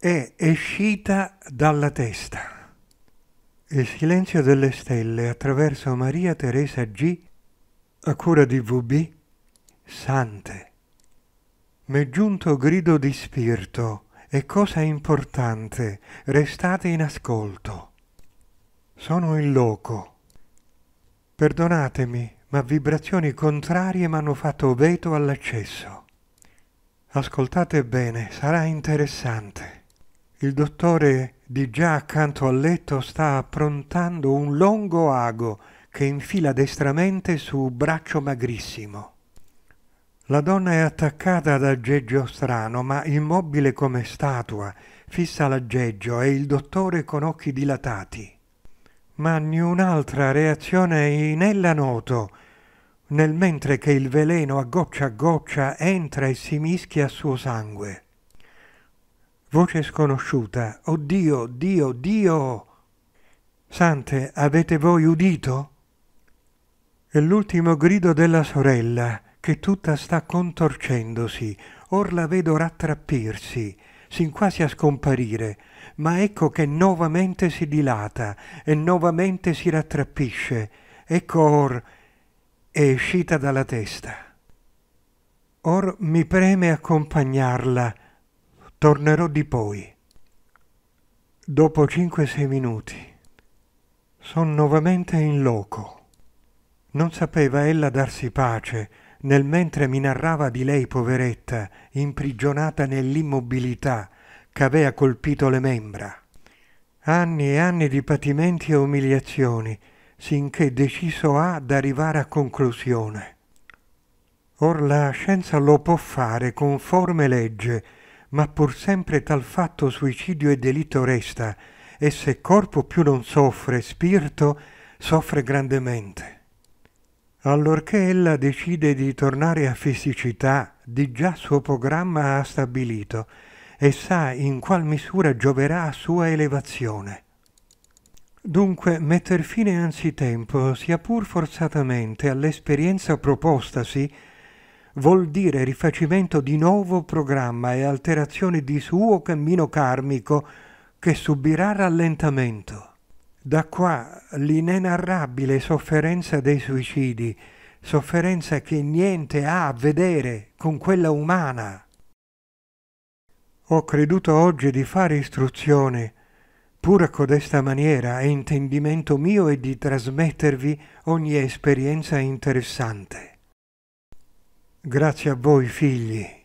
è escita dalla testa. Il silenzio delle stelle attraverso Maria Teresa G. a cura di VB Sante. M'è giunto grido di spirito e cosa importante, restate in ascolto. Sono in loco. Perdonatemi, ma vibrazioni contrarie mi hanno fatto veto all'accesso. Ascoltate bene, sarà interessante. Il dottore di già accanto al letto sta approntando un lungo ago che infila destramente su braccio magrissimo. La donna è attaccata ad aggeggio strano, ma immobile come statua, fissa l'aggeggio e il dottore con occhi dilatati. Ma niun'altra reazione è in ella noto, nel mentre che il veleno a goccia a goccia entra e si mischia al suo sangue. Voce sconosciuta. Oddio, Dio, Dio! Sante, avete voi udito? E l'ultimo grido della sorella, che tutta sta contorcendosi, or la vedo rattrappirsi, sin quasi a scomparire, ma ecco che novamente si dilata e novamente si rattrappisce, ecco or è uscita dalla testa. Or mi preme accompagnarla, Tornerò di poi. Dopo 5-6 minuti sono nuovamente in loco. Non sapeva ella darsi pace nel mentre mi narrava di lei poveretta, imprigionata nell'immobilità che aveva colpito le membra. Anni e anni di patimenti e umiliazioni, sinché deciso ha ad arrivare a conclusione. Or la scienza lo può fare conforme legge ma pur sempre tal fatto suicidio e delitto resta, e se corpo più non soffre, spirito soffre grandemente. Allorché ella decide di tornare a fisicità, di già suo programma ha stabilito, e sa in qual misura gioverà a sua elevazione. Dunque, metter fine anzitempo, sia pur forzatamente, all'esperienza propostasi, vuol dire rifacimento di nuovo programma e alterazione di suo cammino karmico che subirà rallentamento. Da qua l'inenarrabile sofferenza dei suicidi, sofferenza che niente ha a vedere con quella umana. Ho creduto oggi di fare istruzione, pur a codesta maniera e intendimento mio è di trasmettervi ogni esperienza interessante. Grazie a voi figli